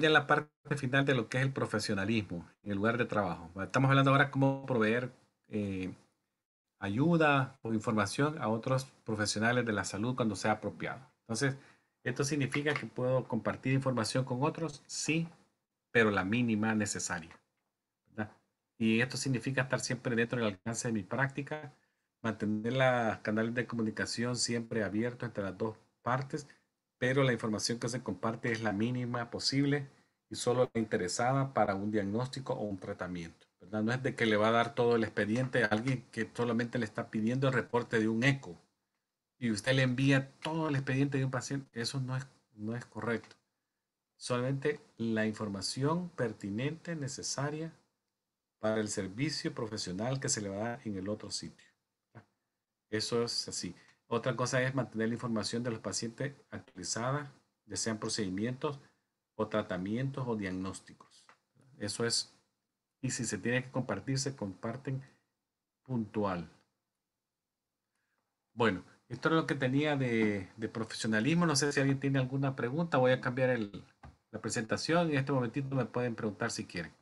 ya en la parte final de lo que es el profesionalismo en el lugar de trabajo. Estamos hablando ahora cómo proveer eh, ayuda o información a otros profesionales de la salud cuando sea apropiado. Entonces, ¿esto significa que puedo compartir información con otros? Sí, pero la mínima necesaria. Y esto significa estar siempre dentro del alcance de mi práctica, mantener los canales de comunicación siempre abiertos entre las dos partes pero la información que se comparte es la mínima posible y solo la interesada para un diagnóstico o un tratamiento. No es de que le va a dar todo el expediente a alguien que solamente le está pidiendo el reporte de un eco y usted le envía todo el expediente de un paciente. Eso no es, no es correcto. Solamente la información pertinente, necesaria para el servicio profesional que se le va a dar en el otro sitio. Eso es así. Otra cosa es mantener la información de los pacientes actualizada, ya sean procedimientos o tratamientos o diagnósticos. Eso es, y si se tiene que compartir, se comparten puntual. Bueno, esto es lo que tenía de, profesionalismo. No sé si alguien tiene alguna pregunta. Voy a cambiar la presentación y en este momentito me pueden preguntar si quieren.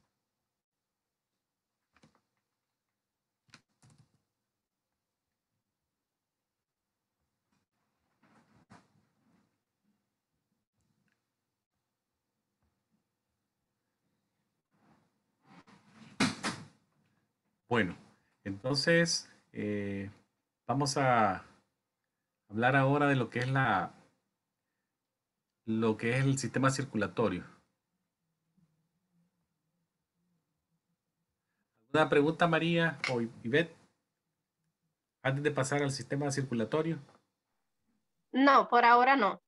Bueno, entonces eh, vamos a hablar ahora de lo que es la lo que es el sistema circulatorio. ¿Alguna pregunta, María o Ivette? Antes de pasar al sistema circulatorio. No, por ahora no.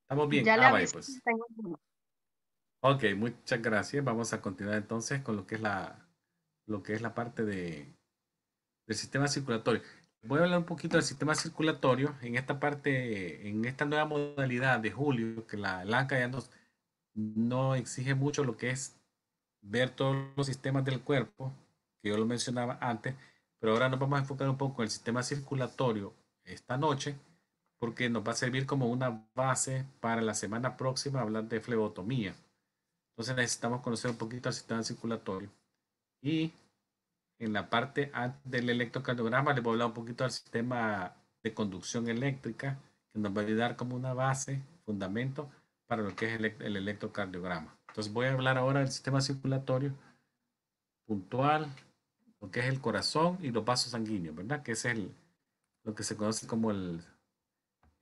Estamos bien. Ya ah, pues. Ok, muchas gracias. Vamos a continuar entonces con lo que es la, lo que es la parte de, del sistema circulatorio. Voy a hablar un poquito del sistema circulatorio en esta parte, en esta nueva modalidad de julio, que la lanca ya nos, no exige mucho lo que es ver todos los sistemas del cuerpo, que yo lo mencionaba antes, pero ahora nos vamos a enfocar un poco en el sistema circulatorio esta noche, porque nos va a servir como una base para la semana próxima hablar de flebotomía. Entonces necesitamos conocer un poquito el sistema circulatorio. Y en la parte del electrocardiograma le voy a hablar un poquito del sistema de conducción eléctrica, que nos va a ayudar como una base, fundamento para lo que es el, electrocardiograma. Entonces voy a hablar ahora del sistema circulatorio puntual, lo que es el corazón y los vasos sanguíneos, ¿verdad? Que es el, lo que se conoce como el,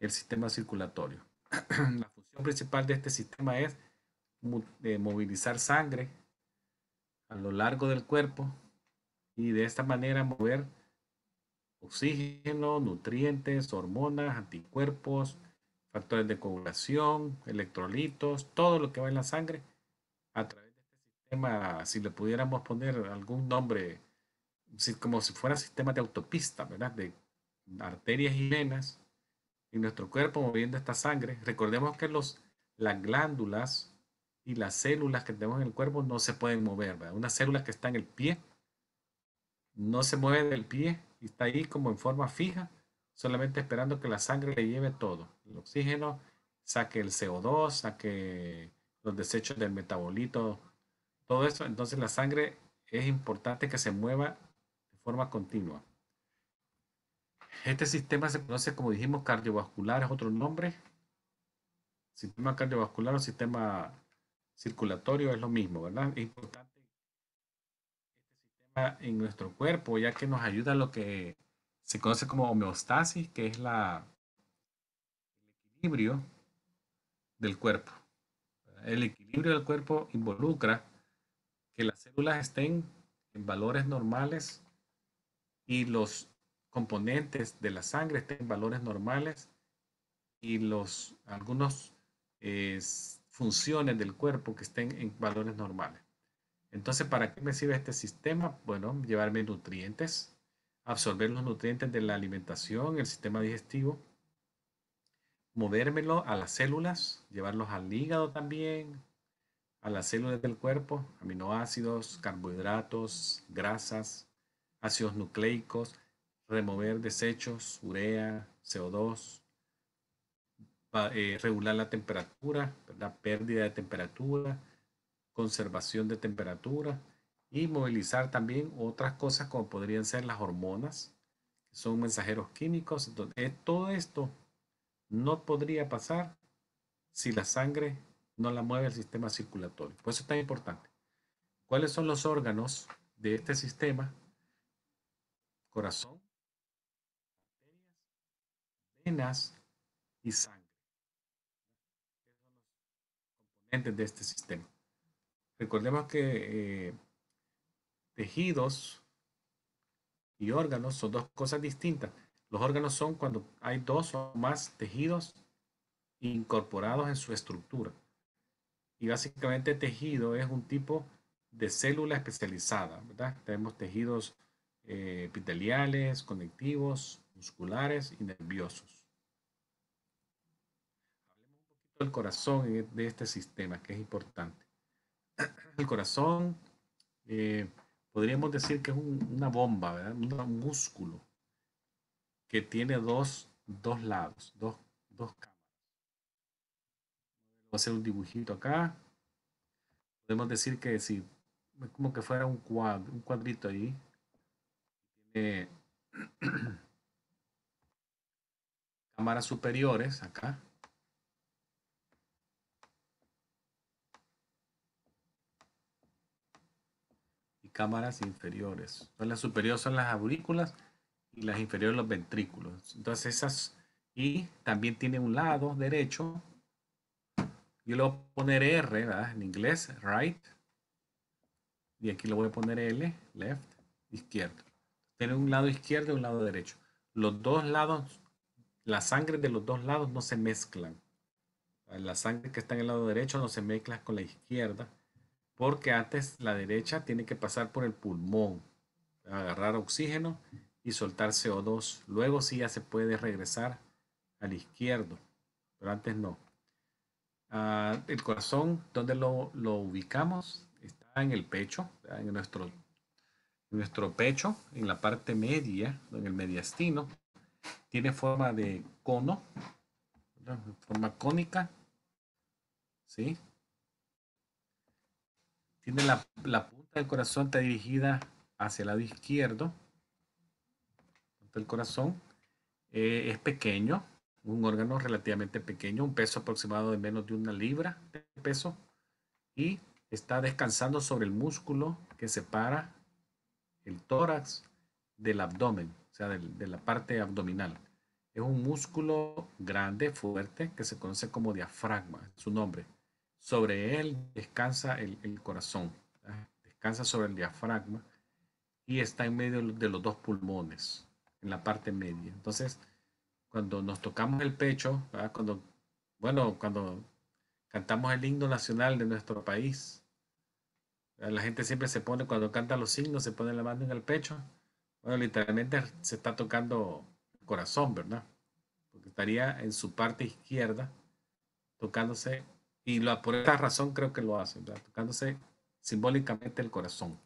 el sistema circulatorio. la función principal de este sistema es movilizar sangre a lo largo del cuerpo y de esta manera mover oxígeno, nutrientes, hormonas, anticuerpos, factores de coagulación, electrolitos, todo lo que va en la sangre a través de este sistema, si le pudiéramos poner algún nombre, como si fuera sistema de autopista, ¿verdad? De arterias y venas en nuestro cuerpo moviendo esta sangre. Recordemos que los, las glándulas y las células que tenemos en el cuerpo no se pueden mover. ¿verdad? Una célula que está en el pie no se mueve del pie y está ahí como en forma fija, solamente esperando que la sangre le lleve todo. El oxígeno saque el CO2, saque los desechos del metabolito, todo eso. Entonces la sangre es importante que se mueva de forma continua. Este sistema se conoce como dijimos cardiovascular, es otro nombre. Sistema cardiovascular o sistema circulatorio es lo mismo, ¿verdad? Es importante este sistema en nuestro cuerpo, ya que nos ayuda a lo que se conoce como homeostasis, que es la, el equilibrio del cuerpo. El equilibrio del cuerpo involucra que las células estén en valores normales y los componentes de la sangre estén en valores normales y los algunos es eh, funciones del cuerpo que estén en valores normales. Entonces, ¿para qué me sirve este sistema? Bueno, llevarme nutrientes, absorber los nutrientes de la alimentación, el sistema digestivo, movérmelo a las células, llevarlos al hígado también, a las células del cuerpo, aminoácidos, carbohidratos, grasas, ácidos nucleicos, remover desechos, urea, CO2, eh, regular la temperatura, la pérdida de temperatura, conservación de temperatura y movilizar también otras cosas como podrían ser las hormonas, que son mensajeros químicos. Eh, todo esto no podría pasar si la sangre no la mueve el sistema circulatorio. Por eso es tan importante. ¿Cuáles son los órganos de este sistema? Corazón, venas y sangre. de este sistema. Recordemos que eh, tejidos y órganos son dos cosas distintas. Los órganos son cuando hay dos o más tejidos incorporados en su estructura. Y básicamente tejido es un tipo de célula especializada, ¿verdad? Tenemos tejidos eh, epiteliales, conectivos, musculares y nerviosos el corazón e, de este sistema, que es importante. El corazón, eh, podríamos decir que es una bomba, ¿verdad? un músculo que tiene dos, lados, dos, cámaras. Voy a hacer un dibujito acá. Podemos decir que si como que fuera un, cuad un cuadrito ahí. cámaras superiores acá cámaras inferiores. las superiores son las aurículas y las inferiores los ventrículos. Entonces esas, y también tiene un lado derecho. Yo lo voy a poner R, En inglés, right. Y aquí le voy a poner L, left, izquierdo. Tiene un lado izquierdo y un lado derecho. Los dos lados, la sangre de los dos lados no se mezclan. La sangre que está en el lado derecho no se mezcla con la izquierda porque antes la derecha tiene que pasar por el pulmón, agarrar oxígeno y soltar CO2. Luego sí ya se puede regresar al izquierdo, pero antes no. Ah, el corazón, ¿dónde lo, ubicamos? Está en el pecho, en nuestro, en nuestro pecho, en la parte media, en el mediastino. Tiene forma de cono, forma cónica, ¿sí? Tiene la, punta del corazón está dirigida hacia el lado izquierdo. El corazón eh, es pequeño, un órgano relativamente pequeño, un peso aproximado de menos de una libra de peso y está descansando sobre el músculo que separa el tórax del abdomen, o sea, de, de la parte abdominal. Es un músculo grande, fuerte, que se conoce como diafragma, su nombre sobre él descansa el, corazón, descansa sobre el diafragma y está en medio de los dos pulmones, en la parte media. Entonces, cuando nos tocamos el pecho, cuando, bueno, cuando cantamos el himno nacional de nuestro país, la gente siempre se pone, cuando canta los himnos, se pone la mano en el pecho. Bueno, literalmente se está tocando el corazón, ¿verdad? Porque estaría en su parte izquierda tocándose y por esta razón creo que lo hacen, tocándose simbólicamente el corazón.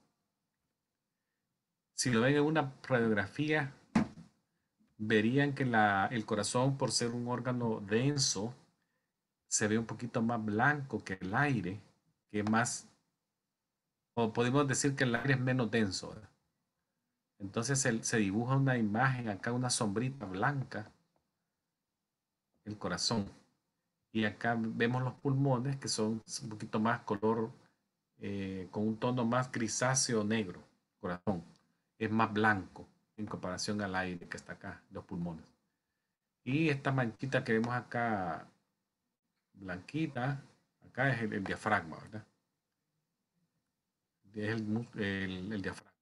Si lo ven en una radiografía, verían que el corazón, por ser un órgano denso, se ve un poquito más blanco que el aire, que es más, o podemos decir que el aire es menos denso. Entonces se, se dibuja una imagen, acá una sombrita blanca, el corazón y acá vemos los pulmones que son un poquito más color, eh, con un tono más grisáceo negro, corazón. Es más blanco en comparación al aire que está acá, los pulmones. Y esta manchita que vemos acá, blanquita, acá es el, diafragma, ¿verdad? Es el, el, diafragma.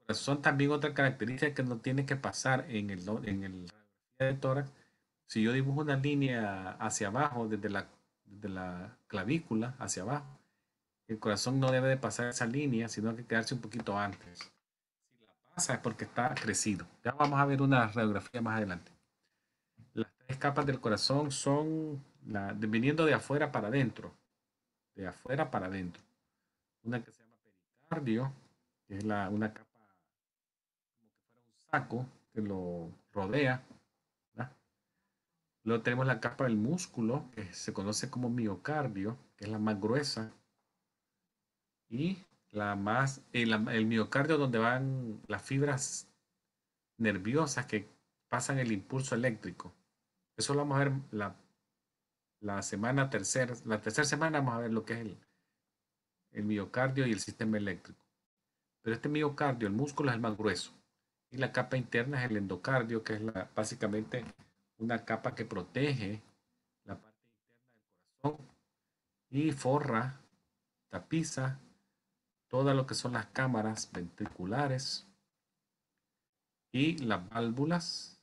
El corazón también otra característica que no tiene que pasar en el, en el de tórax si yo dibujo una línea hacia abajo, desde la, la clavícula hacia abajo, el corazón no debe de pasar esa línea, sino que quedarse un poquito antes. Si la pasa es porque está crecido. Ya vamos a ver una radiografía más adelante. Las tres capas del corazón son viniendo de afuera para adentro. De afuera para adentro. Una que se llama pericardio, que es la, una capa como que fuera un saco que lo rodea Luego tenemos la capa del músculo, que se conoce como miocardio, que es la más gruesa. Y la más, el, miocardio donde van las fibras nerviosas que pasan el impulso eléctrico. Eso lo vamos a ver la, la semana tercera. La tercera semana vamos a ver lo que es el, el miocardio y el sistema eléctrico. Pero este miocardio, el músculo es el más grueso. Y la capa interna es el endocardio, que es la, básicamente una capa que protege la parte interna del corazón y forra, tapiza todo lo que son las cámaras ventriculares y las válvulas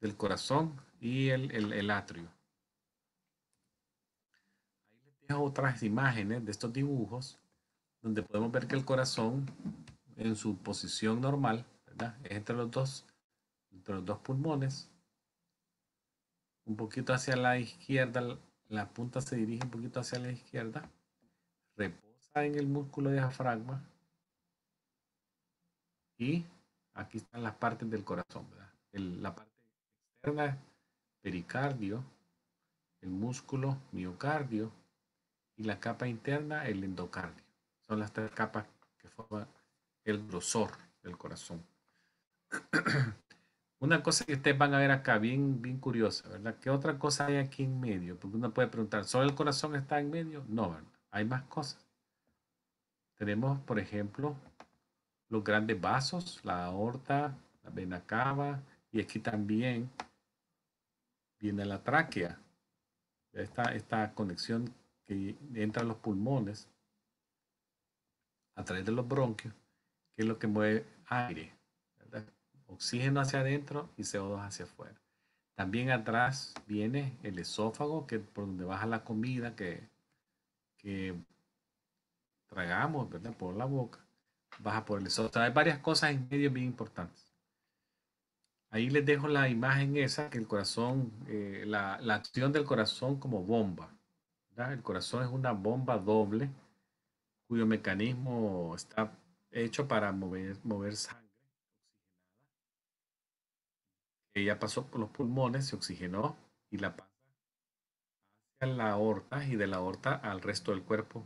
del corazón y el, el, atrio. Ahí les dejo otras imágenes de estos dibujos donde podemos ver que el corazón en su posición normal es entre los dos entre los dos pulmones. Un poquito hacia la izquierda, la punta se dirige un poquito hacia la izquierda. Reposa en el músculo diafragma. Y aquí están las partes del corazón, ¿verdad? la parte externa, pericardio, el músculo miocardio y la capa interna, el endocardio. Son las tres capas que forman el grosor del corazón. una cosa que ustedes van a ver acá, bien, bien curiosa, ¿verdad? ¿Qué otra cosa hay aquí en medio? Porque uno puede preguntar, ¿solo el corazón está en medio? No, ¿verdad? Hay más cosas. Tenemos, por ejemplo, los grandes vasos, la aorta, la vena cava, y aquí también viene la tráquea. Esta, esta conexión que entra a los pulmones a través de los bronquios, que es lo que mueve aire oxígeno hacia adentro y CO2 hacia afuera. También atrás viene el esófago, que por donde baja la comida que, que tragamos, ¿verdad? Por la boca, baja por el esófago. hay varias cosas en medio bien importantes. Ahí les dejo la imagen esa, que el corazón, eh, la, acción del corazón como bomba. El corazón es una bomba doble cuyo mecanismo está hecho para mover, mover Ella pasó por los pulmones, se oxigenó y la pasa hacia la aorta y de la aorta al resto del cuerpo.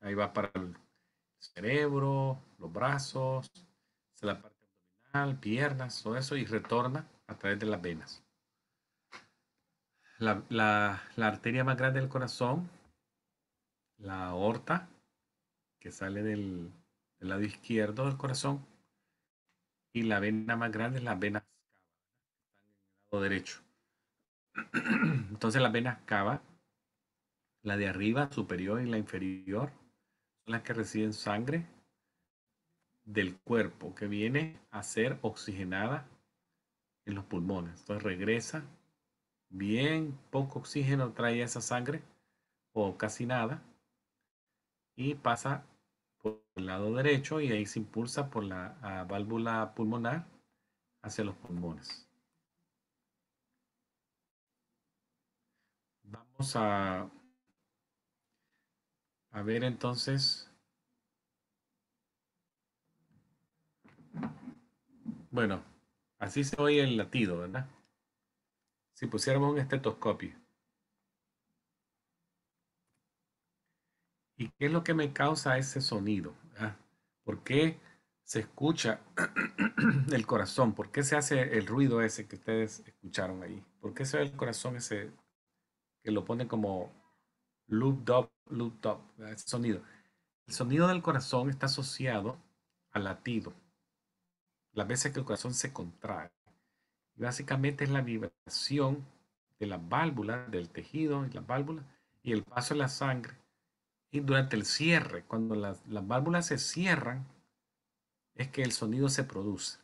Ahí va para el cerebro, los brazos, hacia la parte abdominal, piernas, todo eso y retorna a través de las venas. La, arteria más grande del corazón, la aorta, que sale del, del lado izquierdo del corazón, y la vena más grande es la vena derecho. Entonces las venas cava, la de arriba superior y la inferior, son las que reciben sangre del cuerpo que viene a ser oxigenada en los pulmones. Entonces regresa, bien poco oxígeno trae esa sangre o casi nada y pasa por el lado derecho y ahí se impulsa por la válvula pulmonar hacia los pulmones. Vamos a, a ver entonces. Bueno, así se oye el latido, ¿verdad? Si pusiéramos un estetoscopio. ¿Y qué es lo que me causa ese sonido? porque ah, ¿Por qué se escucha el corazón? ¿Por qué se hace el ruido ese que ustedes escucharon ahí? ¿Por qué se ve el corazón ese que lo ponen como loop top loop top ese sonido. El sonido del corazón está asociado al latido, las veces que el corazón se contrae. básicamente es la vibración de las válvulas, del tejido y la válvula, y el paso de la sangre. Y durante el cierre, cuando las, las válvulas se cierran, es que el sonido se produce.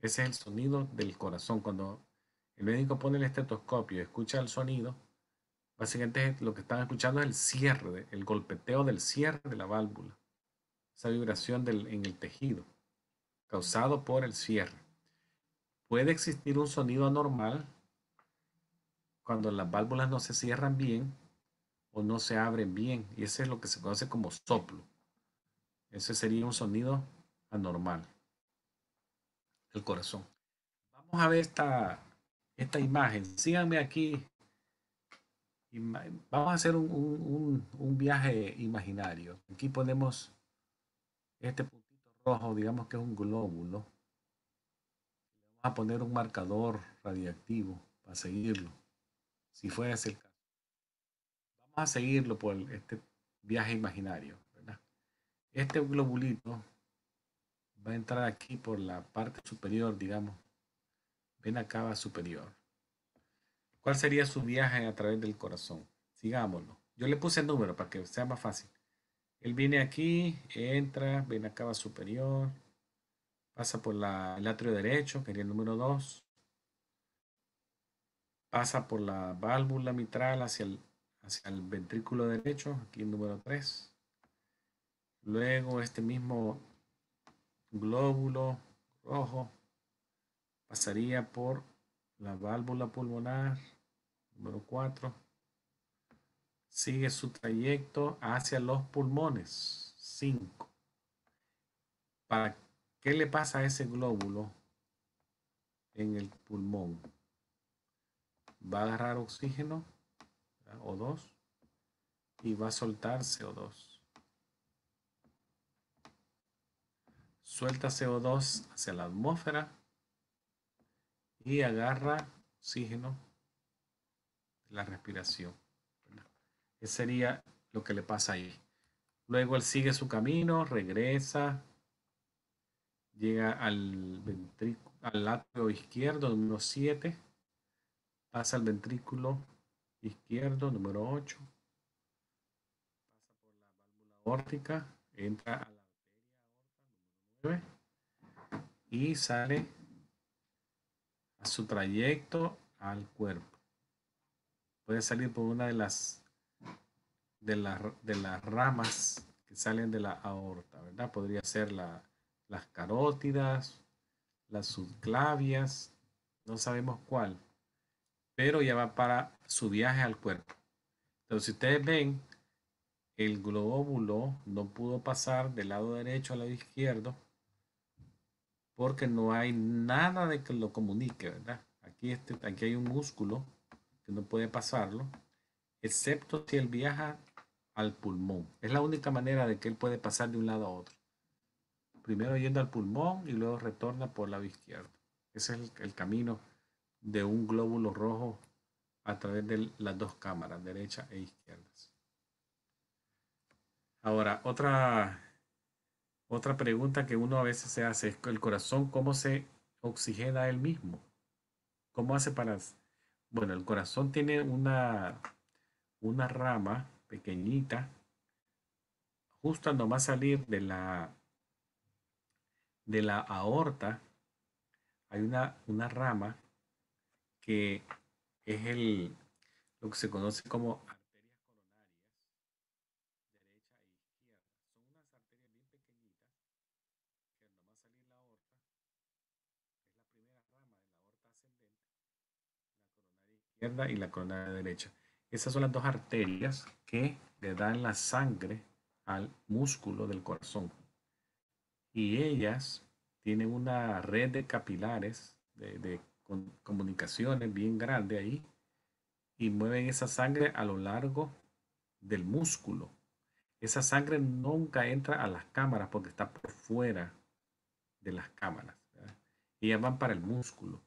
Ese es el sonido del corazón, cuando el médico pone el estetoscopio, y escucha el sonido. Básicamente lo que están escuchando es el cierre, el golpeteo del cierre de la válvula. Esa vibración en el tejido causado por el cierre. Puede existir un sonido anormal cuando las válvulas no se cierran bien o no se abren bien. Y ese es lo que se conoce como soplo. Ese sería un sonido anormal. El corazón. Vamos a ver esta esta imagen. Síganme aquí. Vamos a hacer un, viaje imaginario. Aquí ponemos este puntito rojo, digamos que es un glóbulo. Vamos a poner un marcador radiactivo para seguirlo, si fuera el caso. Vamos a seguirlo por este viaje imaginario. Este globulito va a entrar aquí por la parte superior, digamos, Ven cava superior. ¿Cuál sería su viaje a través del corazón? Sigámoslo. Yo le puse el número para que sea más fácil. Él viene aquí, entra, ven a cava superior, pasa por la, el atrio derecho, que el número 2, pasa por la válvula mitral hacia el, hacia el ventrículo derecho, aquí el número 3. Luego este mismo glóbulo rojo pasaría por la válvula pulmonar número 4. Sigue su trayecto hacia los pulmones 5. ¿Para qué le pasa a ese glóbulo en el pulmón? Va a agarrar oxígeno o O2 y va a soltar CO2. Suelta CO2 hacia la atmósfera y agarra oxígeno de la respiración. Ese sería lo que le pasa ahí. Luego él sigue su camino, regresa, llega al, ventrículo, izquierdo número 7, pasa al ventrículo izquierdo número 8, pasa por la válvula órtica, entra a la arteria número 9 y sale su trayecto al cuerpo. Puede salir por una de las, de, las ramas que salen de la aorta, ¿verdad? Podría ser las carótidas, las subclavias, no sabemos cuál, pero ya va para su viaje al cuerpo. Entonces, si ustedes ven, el glóbulo no pudo pasar del lado derecho al lado izquierdo porque no hay nada de que lo comunique, ¿verdad? Aquí, este, aquí hay un músculo que no puede pasarlo, excepto si él viaja al pulmón. Es la única manera de que él puede pasar de un lado a otro. Primero yendo al pulmón y luego retorna por el lado izquierdo. Ese es el, camino de un glóbulo rojo a través de las dos cámaras, derecha e izquierda. Ahora, otra otra pregunta que uno a veces se hace es el corazón, ¿cómo se oxigena él mismo? ¿Cómo hace para...? Bueno, el corazón tiene una, una rama pequeñita, justo nomás salir de la, de la aorta, hay una, una rama que es el, lo que se conoce como y la corona derecha. Esas son las dos arterias que le dan la sangre al músculo del corazón. Y ellas tienen una red de capilares, de, comunicaciones bien grande ahí, y mueven esa sangre a lo largo del músculo. Esa sangre nunca entra a las cámaras porque está por fuera de las cámaras. y Ellas van para el músculo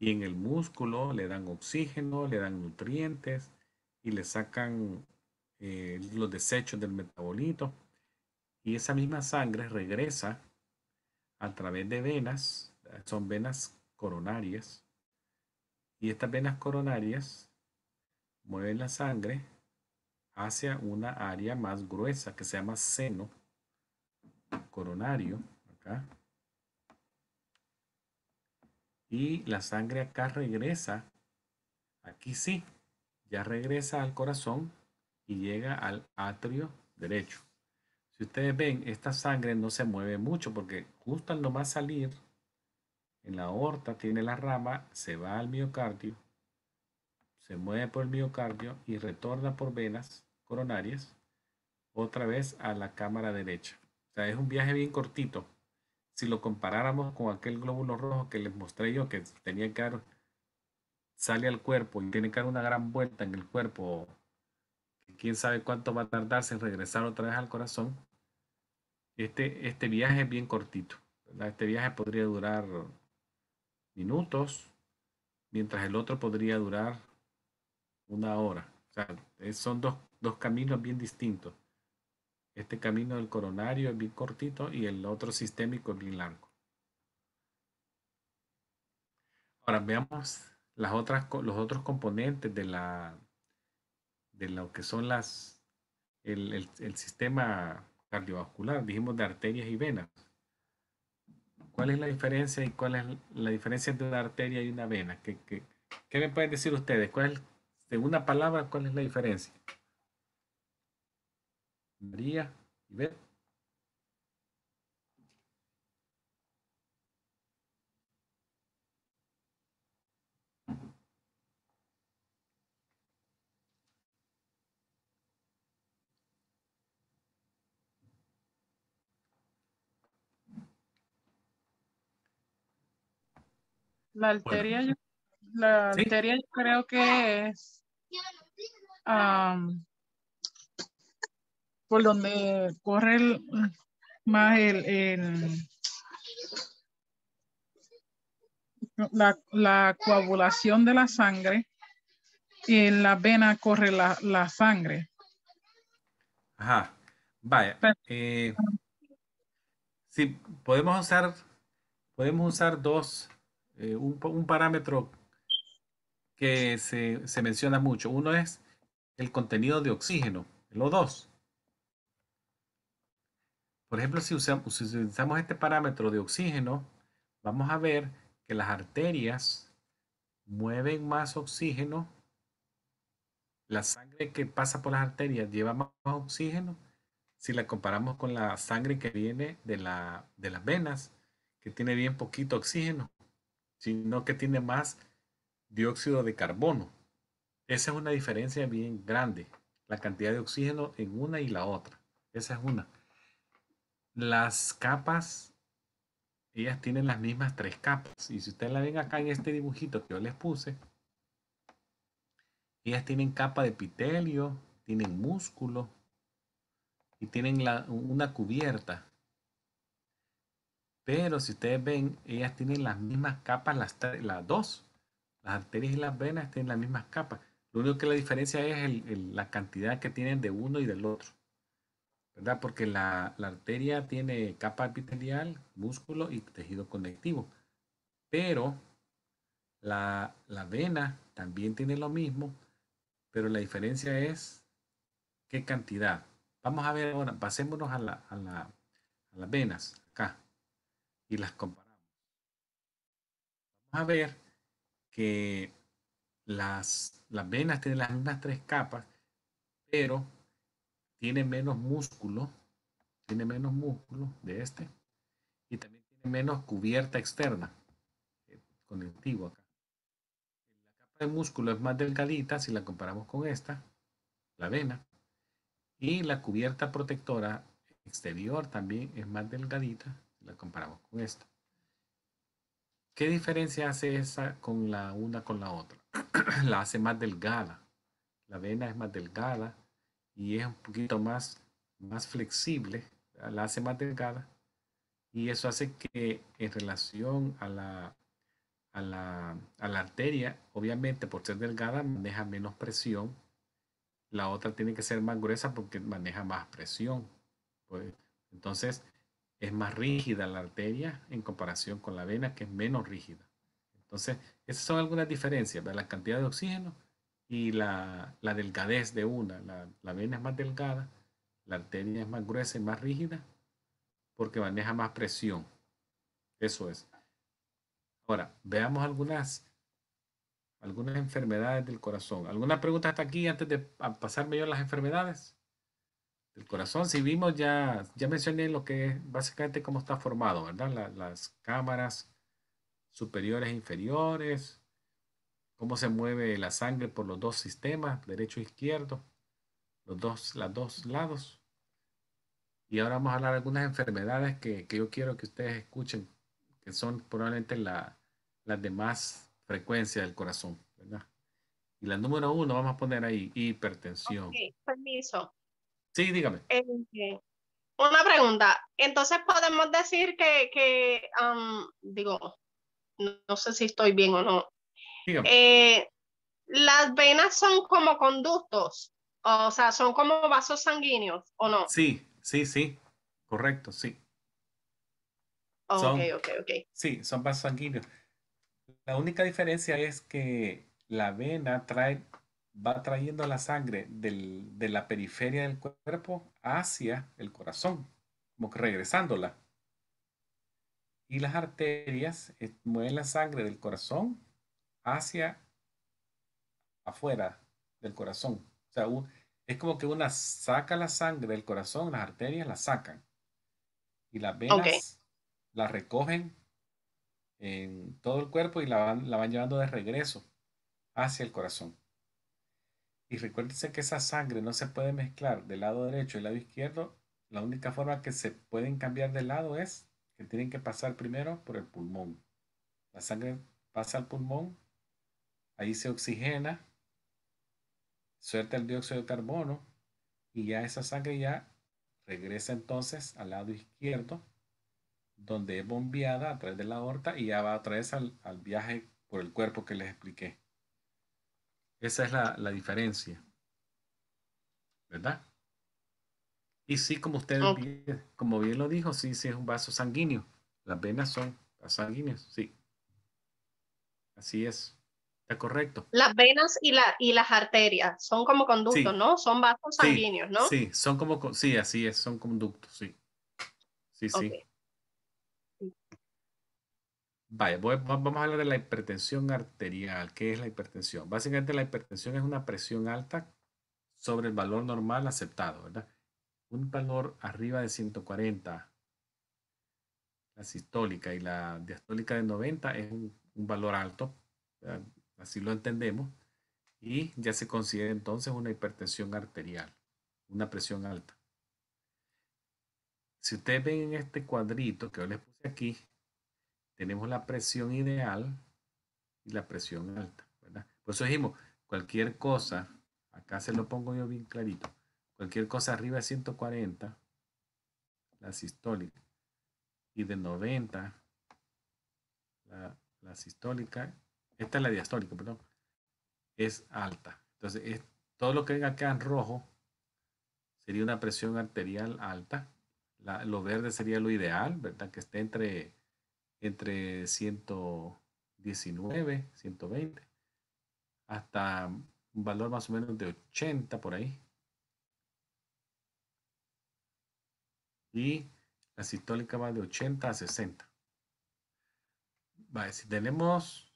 y en el músculo le dan oxígeno, le dan nutrientes y le sacan eh, los desechos del metabolito. Y esa misma sangre regresa a través de venas, son venas coronarias. Y estas venas coronarias mueven la sangre hacia una área más gruesa que se llama seno coronario. Acá y la sangre acá regresa, aquí sí, ya regresa al corazón y llega al atrio derecho. Si ustedes ven, esta sangre no se mueve mucho porque justo al nomás salir, en la aorta tiene la rama, se va al miocardio, se mueve por el miocardio y retorna por venas coronarias otra vez a la cámara derecha. O sea, es un viaje bien cortito si lo comparáramos con aquel glóbulo rojo que les mostré yo, que tenía que sale al cuerpo y tiene que dar una gran vuelta en el cuerpo, quién sabe cuánto va a tardarse en regresar otra vez al corazón, este, este viaje es bien cortito. Este viaje podría durar minutos, mientras el otro podría durar una hora. O son dos, dos caminos bien distintos. Este camino del coronario es bien cortito y el otro sistémico es bien largo. Ahora veamos las otras, los otros componentes de, la, de lo que son las, el, sistema cardiovascular. Dijimos de arterias y venas. ¿Cuál es la diferencia y cuál es la diferencia entre una arteria y una vena? ¿Qué, me pueden decir ustedes? ¿Cuál, en una palabra, cuál es la diferencia? María, Ivette. La alteria, la alteria yo creo que es ah por donde corre más el, la, coagulación de la sangre, y en la vena corre la, sangre. Ajá, vaya. Eh, sí, podemos usar, podemos usar dos, eh, un, parámetro que se, menciona mucho. Uno es el contenido de oxígeno, los dos. Por ejemplo, si usamos, este parámetro de oxígeno, vamos a ver que las arterias mueven más oxígeno, la sangre que pasa por las arterias lleva más oxígeno si la comparamos con la sangre que viene de, de las venas, que tiene bien poquito oxígeno, sino que tiene más dióxido de carbono. Esa es una diferencia bien grande, la cantidad de oxígeno en una y la otra. Esa es una las capas, ellas tienen las mismas tres capas. Y si ustedes la ven acá en este dibujito que yo les puse, ellas tienen capa de epitelio, tienen músculo y tienen una cubierta. Pero si ustedes ven, ellas tienen las mismas capas, las, dos. Las arterias y las venas tienen las mismas capas. Lo único que la diferencia es la cantidad que tienen de uno y del otro. ¿verdad? Porque la, arteria tiene capa epitelial, músculo y tejido conectivo. Pero la, vena también tiene lo mismo, pero la diferencia es qué cantidad. Vamos a ver ahora, pasémonos a, la, las venas acá y las comparamos. Vamos a ver que las, las venas tienen las mismas tres capas, pero tiene menos músculo, tiene menos músculo de este, y también tiene menos cubierta externa, eh, conectivo acá. La capa de músculo es más delgadita si la comparamos con esta, la vena, y la cubierta protectora exterior también es más delgadita si la comparamos con esta. ¿Qué diferencia hace esa con la una con la otra? la hace más delgada. La vena es más delgada, y es un poquito más, más flexible, la hace más delgada y eso hace que en relación a la, a la, a la arteria, obviamente por ser delgada maneja menos presión, la otra tiene que ser más gruesa porque maneja más presión. Pues. entonces es más rígida la arteria en comparación con la vena que es menos rígida. Entonces, esas son algunas diferencias de la cantidad de oxígeno y la, delgadez de una. La, la, vena es más delgada, la arteria es más gruesa y más rígida porque maneja más presión. Eso es. Ahora, veamos algunas, algunas enfermedades del corazón. ¿Alguna pregunta hasta aquí antes de pasarme yo a las enfermedades? El corazón, si vimos ya, ya mencioné lo que es básicamente cómo está formado, ¿verdad? las cámaras superiores e inferiores, cómo se mueve la sangre por los dos sistemas, derecho e izquierdo, los dos, las dos lados. Y ahora vamos a hablar de algunas enfermedades que, que yo quiero que ustedes escuchen, que son probablemente las de más frecuencia del corazón, ¿verdad? Y la número uno, vamos a poner ahí, hipertensión. permiso. Sí, dígame. Este, una pregunta. Entonces podemos decir que, que um, digo, no, sé si estoy bien o no, eh, las venas son como conductos, o sea, son como vasos sanguíneos, ¿o no? Sí, sí, sí, correcto, sí. ok, ok, ok. Sí, son vasos sanguíneos. La única diferencia es que la vena trae, va trayendo la sangre de la periferia del cuerpo hacia el corazón, como que regresándola. Y las arterias eh, mueven la sangre del corazón hacia afuera del corazón. O sea, es como que una saca la sangre del corazón, las arterias la sacan y las venas la recogen en todo el cuerpo y la van, la van llevando de regreso hacia el corazón. Y recuérdense que esa sangre no se puede mezclar del lado derecho y del lado izquierdo. La única forma que se pueden cambiar de lado es que tienen que pasar primero por el pulmón. La sangre pasa al pulmón Ahí se oxigena, suelta el dióxido de carbono y ya esa sangre ya regresa entonces al lado izquierdo, donde es bombeada a través de la aorta y ya va a través al, viaje por el cuerpo que les expliqué. Esa es la, diferencia. ¿Verdad? Y sí, como usted como bien lo dijo, sí, sí es un vaso sanguíneo. Las venas son sanguíneas, sí. Así es correcto. Las venas y, la, y las arterias son como conductos, ¿no? Son vasos sanguíneos, ¿no? Sí, son como, sí, así es, son conductos, sí. Sí, sí. Vaya, vamos a hablar de la hipertensión arterial. ¿Qué es la hipertensión? Básicamente la hipertensión es una presión alta sobre el valor normal aceptado, ¿verdad? Un valor arriba de 140, la sistólica y la diastólica de 90 es un, valor alto así lo entendemos, y ya se considera entonces una hipertensión arterial, una presión alta. Si ustedes ven en este cuadrito que yo les puse aquí, tenemos la presión ideal y la presión alta. Por eso dijimos, cualquier cosa, acá se lo pongo yo bien clarito, cualquier cosa arriba de 140, la sistólica, y de 90, la, la sistólica esta es la diastólica, perdón, es alta. Entonces, todo lo que venga acá en rojo sería una presión arterial alta. lo verde sería lo ideal, ¿verdad? Que esté entre, entre 119, 120, hasta un valor más o menos de 80 por ahí. Y la sistólica va de 80 a 60. Vale, si tenemos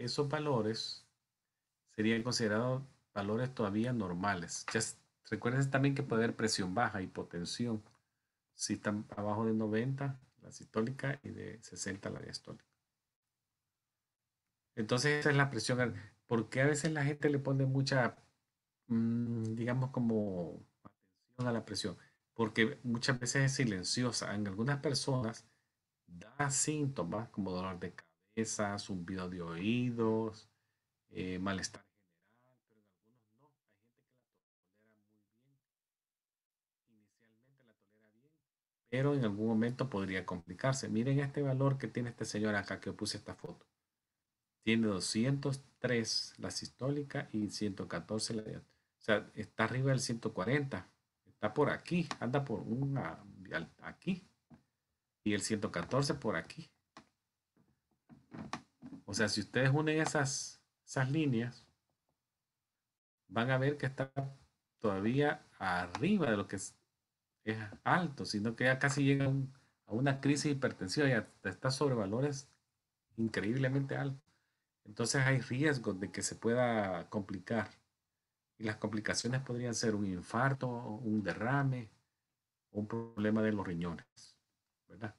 esos valores serían considerados valores todavía normales. Ya recuerden también que puede haber presión baja, hipotensión. Si están abajo de 90, la sistólica, y de 60, la diastólica. Entonces, esa es la presión. ¿Por qué a veces la gente le pone mucha, mm, digamos, como atención a la presión? Porque muchas veces es silenciosa. En algunas personas da síntomas como dolor de cabeza cabeza, zumbido de oídos, eh, malestar pero en algún momento podría complicarse. Miren este valor que tiene este señor acá que puse esta foto. Tiene 203 la sistólica y 114 la O sea, está arriba del 140. Está por aquí, anda por una aquí. Y el 114 por aquí. O sea, si ustedes unen esas, esas líneas, van a ver que está todavía arriba de lo que es, alto, sino que ya casi llega a una crisis hipertensiva, ya está sobre valores increíblemente altos. Entonces hay riesgo de que se pueda complicar. Y las complicaciones podrían ser un infarto, un derrame, un problema de los riñones. ¿verdad?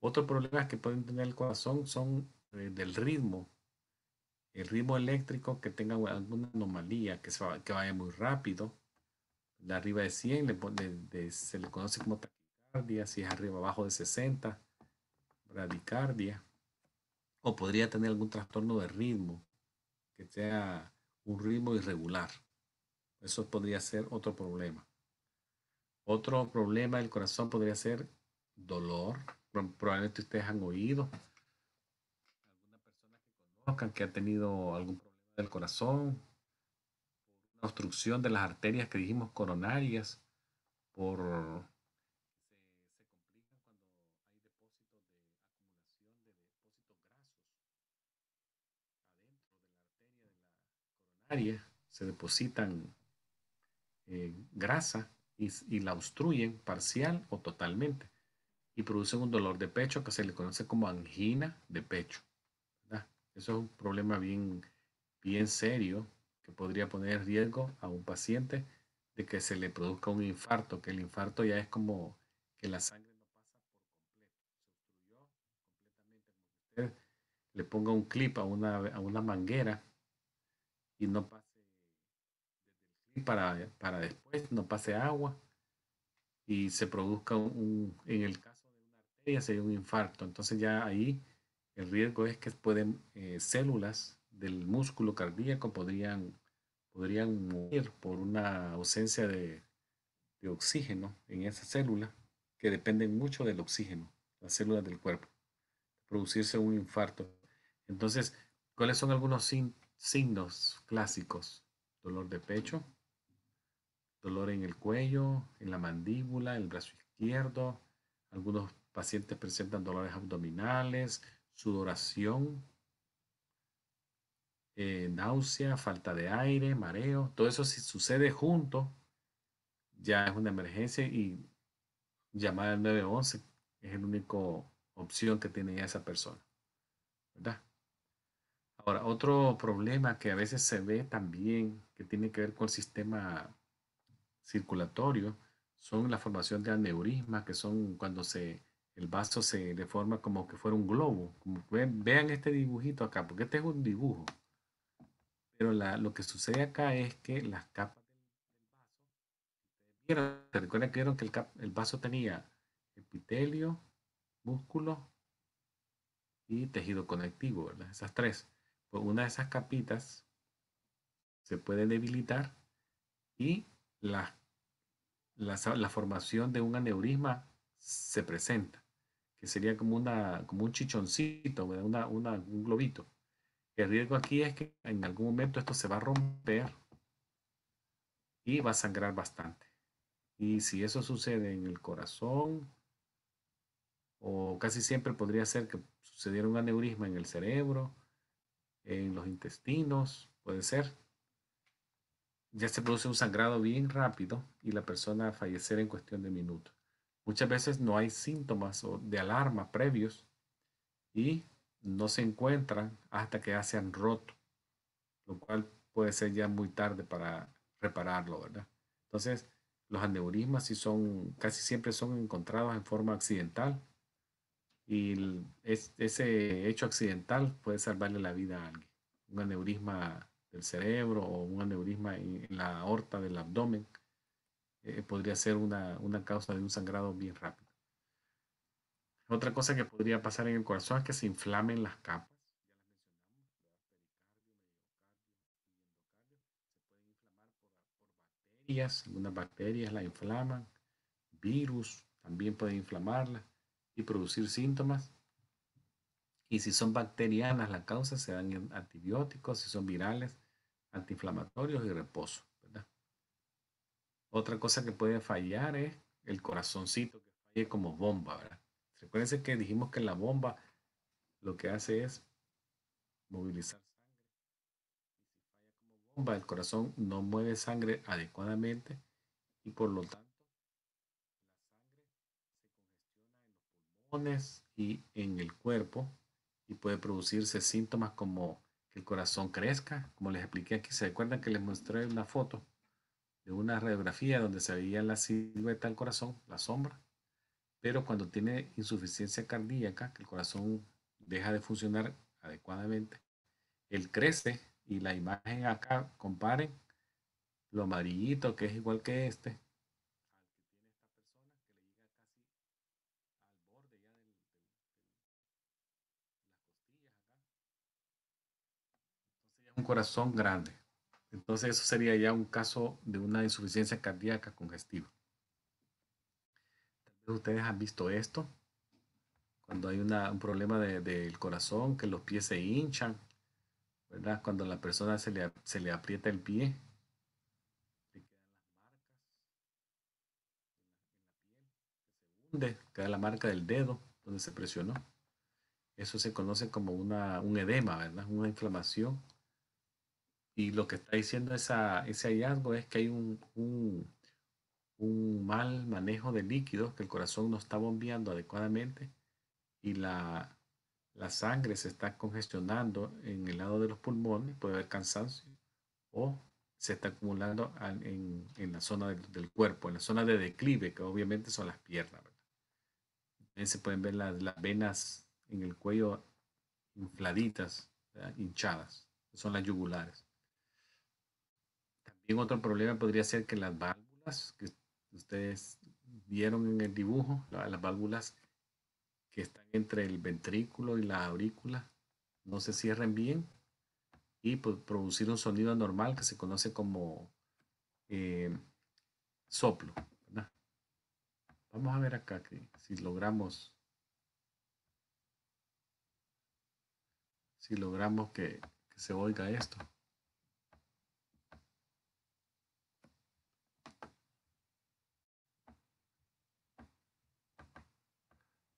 Otro problema que pueden tener el corazón son eh, del ritmo, el ritmo eléctrico que tenga alguna anomalía, que, que vaya muy rápido, de arriba de 100 se le conoce como taquicardia, si es arriba abajo de 60, bradicardia, o podría tener algún trastorno de ritmo, que sea un ritmo irregular. Eso podría ser otro problema. Otro problema del corazón podría ser dolor. Probablemente ustedes han oído conozcan que ha tenido algún problema del corazón, una obstrucción de las arterias que dijimos coronarias, por se, cuando hay depósitos de acumulación de depósitos grasos adentro de la arteria coronaria, se depositan eh, grasa y la obstruyen parcial o totalmente y producen un dolor de pecho que se le conoce como angina de pecho. Eso es un problema bien, bien serio que podría poner en riesgo a un paciente de que se le produzca un infarto, que el infarto ya es como que la sangre no pasa por completo, se le ponga un clip a una, a una manguera y no pase para, para después, no pase agua y se produzca un, en el caso de una arteria, sería un infarto. Entonces ya ahí el riesgo es que pueden eh, células del músculo cardíaco podrían, podrían morir por una ausencia de, oxígeno en esa célula, que dependen mucho del oxígeno, las células del cuerpo, producirse un infarto. Entonces, ¿cuáles son algunos signos clásicos? Dolor de pecho, dolor en el cuello, en la mandíbula, el brazo izquierdo. Algunos pacientes presentan dolores abdominales, sudoración, eh, náusea, falta de aire, mareo, todo eso si sucede junto, ya es una emergencia y llamar al 911 es la única opción que tiene esa persona. ¿Verdad? Ahora, otro problema que a veces se ve también, que tiene que ver con el sistema circulatorio, son la formación de aneurismas, que son cuando se el vaso se deforma como que fuera un globo. vean este dibujito acá, porque este es un dibujo. Pero lo que sucede acá es que las capas del vaso, ¿se recuerdan que vieron que el, vaso tenía epitelio, músculo y tejido conectivo, ¿verdad? Esas tres. Pues una de esas capitas se puede debilitar y la, la formación de un aneurisma se presenta sería como, una, como un chichoncito, un globito. El riesgo aquí es que en algún momento esto se va a romper y va a sangrar bastante. Y si eso sucede en el corazón, o casi siempre podría ser que sucediera un aneurisma en el cerebro, en los intestinos, puede ser. Ya se produce un sangrado bien rápido y la persona fallecer en cuestión de minutos. Muchas veces no hay síntomas de alarma previos y no se encuentran hasta que ya se han roto, lo cual puede ser ya muy tarde para repararlo, ¿verdad? Entonces, los aneurismas sí son, casi siempre son encontrados en forma accidental y ese hecho accidental puede salvarle la vida a alguien. Un aneurisma del cerebro o un aneurisma en la aorta del abdomen eh, podría ser una, una causa de un sangrado bien rápido. Otra cosa que podría pasar en el corazón es que se inflamen las capas. algunas bacterias la inflaman, virus también pueden inflamarla y producir síntomas. Y si son bacterianas la causa, se dan antibióticos, si son virales, antiinflamatorios y reposo. Otra cosa que puede fallar es el corazoncito que falle como bomba, ¿verdad? Recuérdense que dijimos que la bomba lo que hace es movilizar sangre. Si falla como bomba, el corazón no mueve sangre adecuadamente y por lo tanto los y en el cuerpo y puede producirse síntomas como que el corazón crezca, como les expliqué aquí, ¿se acuerdan que les mostré una foto? de una radiografía donde se veía la silueta del corazón, la sombra, pero cuando tiene insuficiencia cardíaca, que el corazón deja de funcionar adecuadamente, él crece y la imagen acá, comparen lo amarillito que es igual que este, un corazón grande. Entonces eso sería ya un caso de una insuficiencia cardíaca congestiva. ustedes han visto esto, cuando hay una, un problema del corazón, que los pies se hinchan, ¿verdad? Cuando la persona se le, se le aprieta el pie, queda la marca del dedo donde se presionó. Eso se conoce como una, un edema, ¿verdad? Una inflamación y lo que está diciendo ese hallazgo es que hay un, un, mal manejo de líquidos, que el corazón no está bombeando adecuadamente y la, sangre se está congestionando en el lado de los pulmones, puede haber cansancio, o se está acumulando en, la zona del, cuerpo, en la zona de declive, que obviamente son las piernas. También se pueden ver las, venas en el cuello infladitas, hinchadas, son las yugulares y otro problema podría ser que las válvulas que ustedes vieron en el dibujo, las válvulas que están entre el ventrículo y la aurícula no se cierren bien y pues, producir un sonido anormal que se conoce como eh, soplo. Vamos a ver acá que si logramos si logramos que se oiga esto.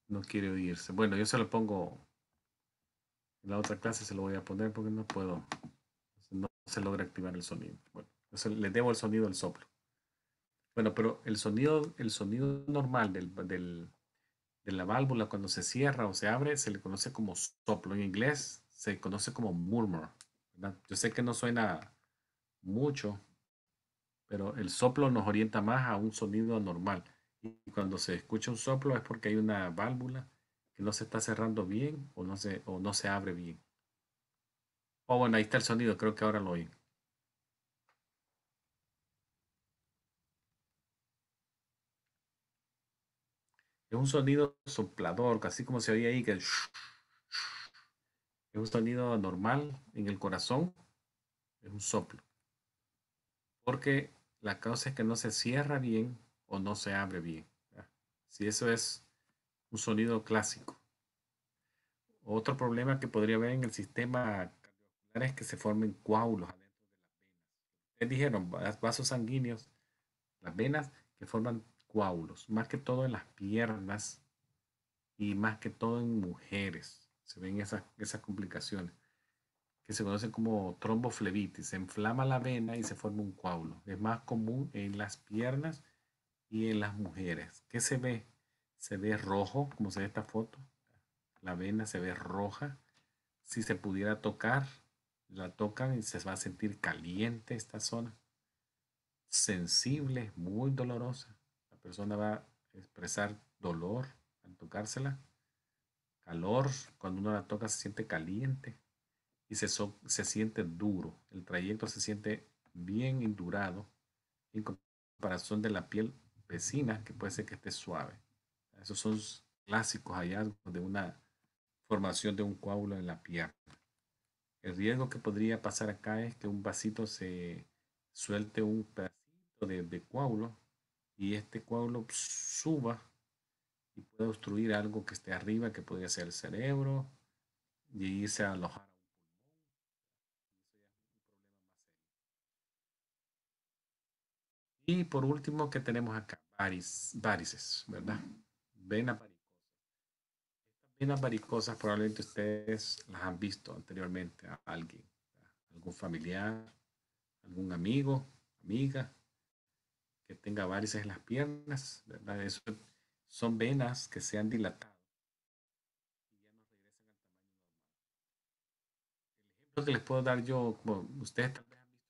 No quiere oírse. Bueno, yo se lo pongo. En la otra clase se lo voy a poner porque no puedo. No se logra activar el sonido. Bueno, le debo el sonido al soplo. Bueno, pero el sonido, el sonido normal del, de la válvula cuando se cierra o se abre se le conoce como soplo. En inglés se conoce como murmur. Yo sé que no suena mucho, pero el soplo nos orienta más a un sonido normal. Y cuando se escucha un soplo es porque hay una válvula que no se está cerrando bien o no se, o no se abre bien. Oh, bueno, ahí está el sonido, creo que ahora lo oí. Es un sonido soplador, casi como se oye ahí, que es un sonido normal en el corazón, es un soplo. Porque la causa es que no se cierra bien o no se abre bien. Si eso es un sonido clásico. Otro problema que podría haber en el sistema cardiovascular es que se formen coágulos dentro de las venas. Ustedes dijeron vasos sanguíneos, las venas que forman coágulos, más que todo en las piernas y más que todo en mujeres. Se ven esas, esas complicaciones que se conocen como tromboflebitis. Se inflama la vena y se forma un coágulo. Es más común en las piernas y en las mujeres. ¿Qué se ve? Se ve rojo, como se ve esta foto. La vena se ve roja. Si se pudiera tocar, la tocan y se va a sentir caliente esta zona. Sensible, muy dolorosa. La persona va a expresar dolor al tocársela. Calor, cuando uno la toca se siente caliente y se, se siente duro. El trayecto se siente bien endurado en comparación de la piel vecinas, que puede ser que esté suave. Esos son clásicos hallazgos de una formación de un coágulo en la pierna. El riesgo que podría pasar acá es que un vasito se suelte un pedacito de, de coágulo y este coágulo suba y pueda obstruir algo que esté arriba, que podría ser el cerebro, y irse a alojar Y por último, que tenemos acá? varices, ¿verdad? Venas varicosas. venas varicosas probablemente ustedes las han visto anteriormente a alguien, algún familiar, algún amigo, amiga, que tenga varices en las piernas, ¿verdad? Eso son venas que se han dilatado. que les puedo dar yo, como ustedes también han visto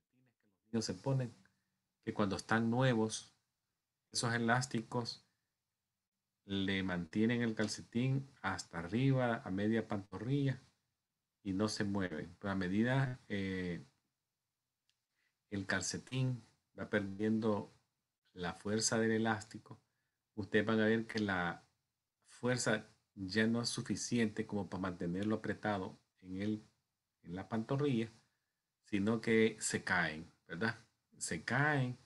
calcetines que los niños se ponen, que cuando están nuevos, esos elásticos le mantienen el calcetín hasta arriba, a media pantorrilla, y no se mueven. Pero pues a medida eh, el calcetín va perdiendo la fuerza del elástico, ustedes van a ver que la fuerza ya no es suficiente como para mantenerlo apretado en, en la pantorrilla, sino que se caen, ¿verdad? se caen.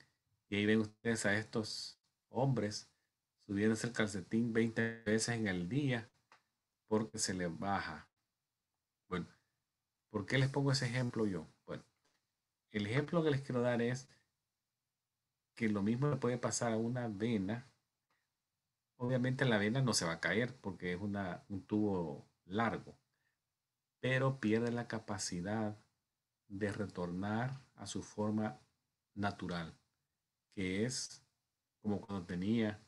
Y ahí ven ustedes a estos hombres subiéndose el calcetín 20 veces en el día porque se les baja. Bueno, ¿por qué les pongo ese ejemplo yo? Bueno, el ejemplo que les quiero dar es que lo mismo le puede pasar a una vena. Obviamente la vena no se va a caer porque es una, un tubo largo, pero pierde la capacidad de retornar a su forma natural, que es como cuando tenía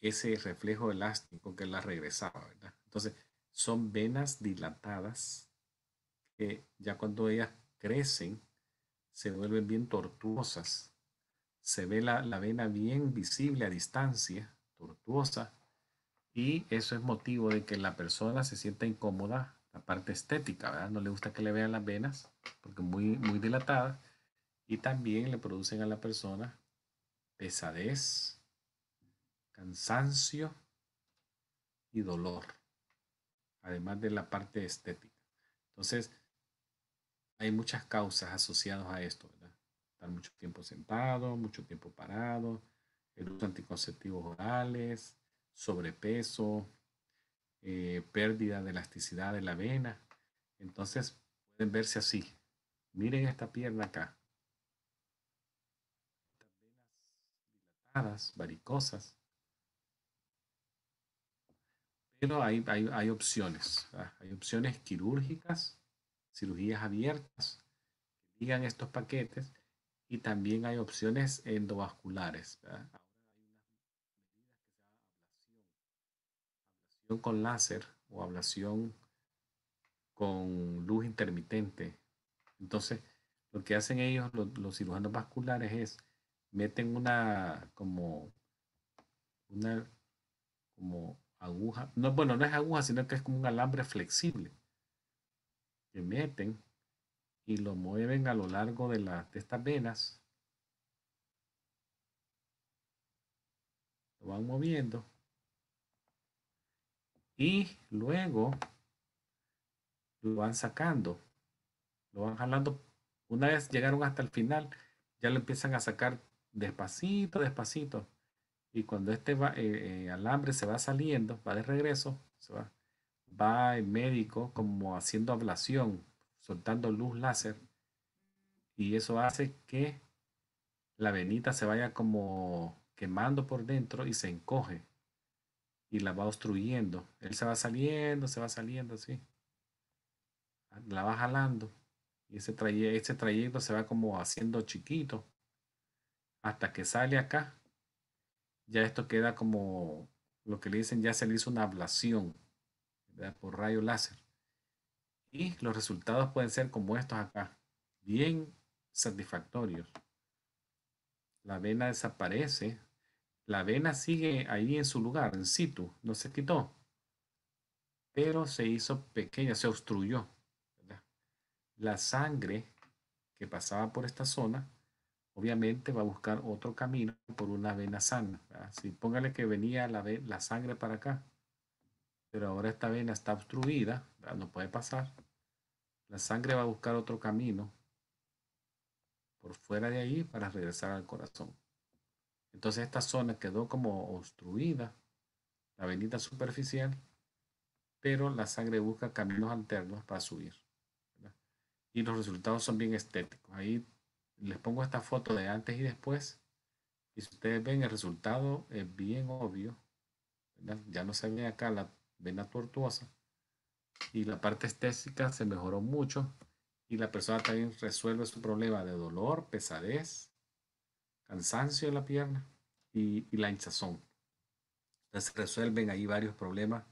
ese reflejo elástico que la regresaba, Entonces, son venas dilatadas que ya cuando ellas crecen, se vuelven bien tortuosas. Se ve la, vena bien visible a distancia, tortuosa, y eso es motivo de que la persona se sienta incómoda, la parte estética, No le gusta que le vean las venas, porque muy, muy dilatadas, y también le producen a la persona pesadez, cansancio y dolor, además de la parte estética. Entonces, hay muchas causas asociadas a esto, ¿verdad? Estar mucho tiempo sentado, mucho tiempo parado, el uso de anticonceptivos orales, sobrepeso, eh, pérdida de elasticidad de la vena. Entonces, pueden verse así. Miren esta pierna acá. varicosas. Pero hay, hay, hay opciones, hay opciones quirúrgicas, cirugías abiertas, que ligan estos paquetes y también hay opciones endovasculares. con láser o ablación con luz intermitente. Entonces, lo que hacen ellos, los cirujanos vasculares, es meten una como una como aguja, no, bueno, no es aguja, sino que es como un alambre flexible que meten y lo mueven a lo largo de, de estas venas. Lo van moviendo. Y luego lo van sacando. Lo van jalando. Una vez llegaron hasta el final, ya lo empiezan a sacar despacito, despacito. Y cuando este eh, eh, alambre se va saliendo, va de regreso, va, va el médico como haciendo ablación, soltando luz láser. Y eso hace que la venita se vaya como quemando por dentro y se encoge. Y la va obstruyendo. Él se va saliendo, se va saliendo así. La va jalando. Y ese, ese trayecto se va como haciendo chiquito hasta que sale acá, ya esto queda como lo que le dicen, ya se le hizo una ablación por rayo láser. Y los resultados pueden ser como estos acá, bien satisfactorios. La vena desaparece, la vena sigue ahí en su lugar, en situ, no se quitó, pero se hizo pequeña, se obstruyó. La sangre que pasaba por esta zona obviamente va a buscar otro camino por una vena sana. Si póngale que venía la, la sangre para acá, pero ahora esta vena está obstruida, no puede pasar. La sangre va a buscar otro camino por fuera de ahí para regresar al corazón. Entonces esta zona quedó como obstruida, la venita superficial, pero la sangre busca caminos alternos para subir. Y los resultados son bien estéticos. Ahí les pongo esta foto de antes y después. Y si ustedes ven, el resultado es bien obvio. Ya no se ve acá la vena tortuosa. Y la parte estética se mejoró mucho. Y la persona también resuelve su problema de dolor, pesadez, cansancio de la pierna y, y la hinchazón. Entonces resuelven ahí varios problemas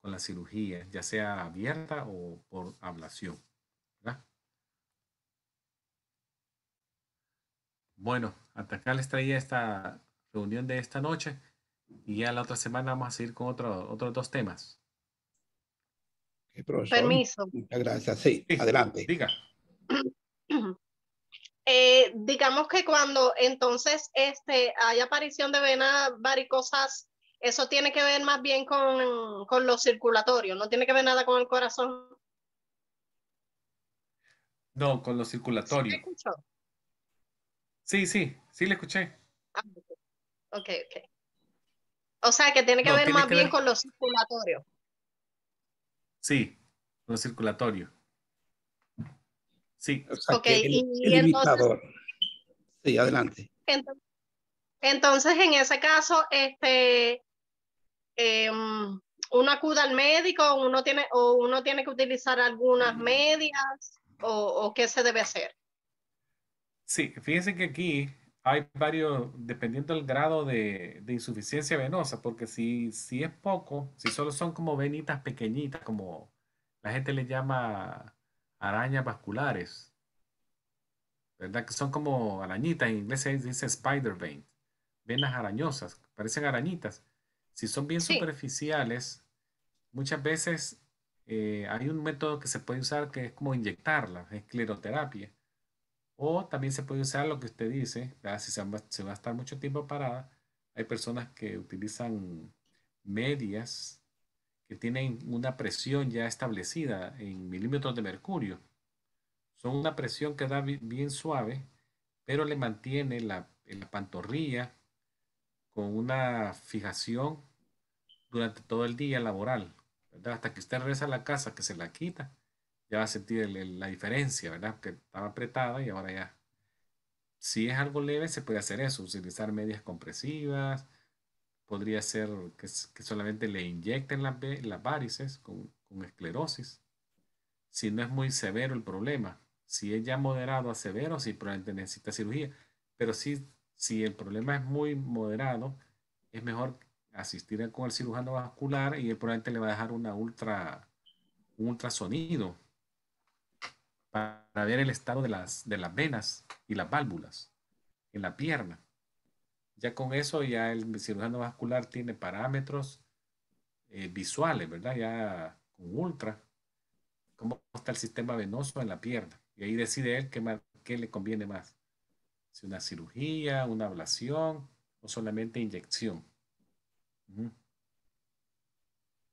con la cirugía, ya sea abierta o por ablación. Bueno, hasta acá les traía esta reunión de esta noche y ya la otra semana vamos a seguir con otros dos temas. Eh, Permiso. Muchas gracias. Sí, adelante. Eh, digamos que cuando entonces este, hay aparición de venas varicosas, eso tiene que ver más bien con, con lo circulatorio, no tiene que ver nada con el corazón. No, con lo circulatorio. Sí, sí, sí le escuché. Ah, ok, ok. O sea, que tiene que ver más bien con los circulatorios. Sí, lo circulatorio. Sí. y, entonces, sí, adelante. Entonces, en ese caso, este, em, uno acuda al médico, uno tiene, o uno tiene que utilizar algunas mm. medias, o qué se debe hacer. Sí, fíjense que aquí hay varios, dependiendo del grado de, insuficiencia venosa, porque si, es poco, si solo son como venitas pequeñitas, como la gente le llama arañas vasculares, ¿verdad? Que son como arañitas, en inglés se dice spider vein, venas arañosas, parecen arañitas. Si son bien superficiales, muchas veces eh, hay un método que se puede usar que es como inyectarlas, escleroterapia. O también se puede usar lo que usted dice, si se va, a estar mucho tiempo parada. Hay personas que utilizan medias que tienen una presión ya establecida en milímetros de mercurio. Son una presión que da bien suave, pero le mantiene la, la pantorrilla con una fijación durante todo el día laboral, hasta que usted regresa a la casa que se la quita ya va a sentir la diferencia, ¿verdad? Que estaba apretada y ahora ya. Si es algo leve, se puede hacer eso, utilizar medias compresivas, podría ser que, solamente le inyecten las, las varices con, con esclerosis. Si no es muy severo el problema, si es ya moderado a severo, si probablemente necesita cirugía, pero si si el problema es muy moderado, es mejor asistir con el cirujano vascular y él probablemente le va a dejar una ultra, un ultrasonido para ver el estado de las, de las venas y las válvulas en la pierna. Ya con eso ya el cirujano vascular tiene parámetros eh, visuales, ¿verdad? Ya con ultra, cómo está el sistema venoso en la pierna. Y ahí decide él qué, más, qué le conviene más. Si una cirugía, una ablación o solamente inyección.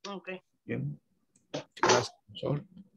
Ok. Bien. Gracias,